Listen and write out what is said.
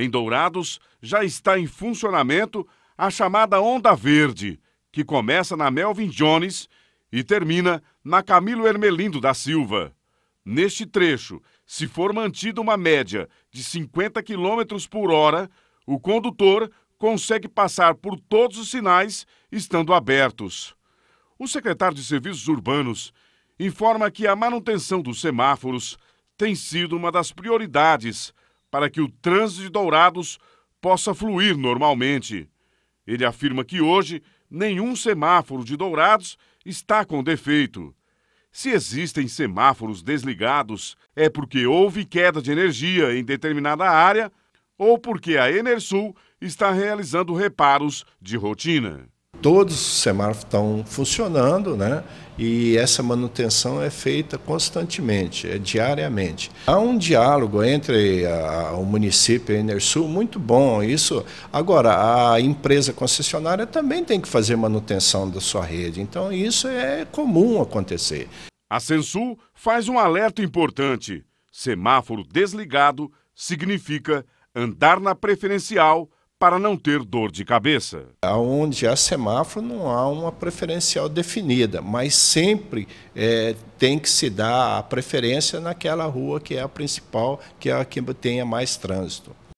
Em Dourados, já está em funcionamento a chamada Onda Verde, que começa na Melvin Jones e termina na Camilo Hermelindo da Silva. Neste trecho, se for mantida uma média de 50 km por hora, o condutor consegue passar por todos os sinais estando abertos. O secretário de Serviços Urbanos informa que a manutenção dos semáforos tem sido uma das prioridades para que o trânsito de Dourados possa fluir normalmente. Ele afirma que hoje nenhum semáforo de Dourados está com defeito. Se existem semáforos desligados, é porque houve queda de energia em determinada área ou porque a Enersul está realizando reparos de rotina todos os semáforos estão funcionando, né? E essa manutenção é feita constantemente, é diariamente. Há um diálogo entre a, o município e a Enersul muito bom. Isso agora a empresa concessionária também tem que fazer manutenção da sua rede. Então isso é comum acontecer. A Sensul faz um alerta importante. Semáforo desligado significa andar na preferencial para não ter dor de cabeça. Onde há semáforo não há uma preferencial definida, mas sempre é, tem que se dar a preferência naquela rua que é a principal, que é a que tenha mais trânsito.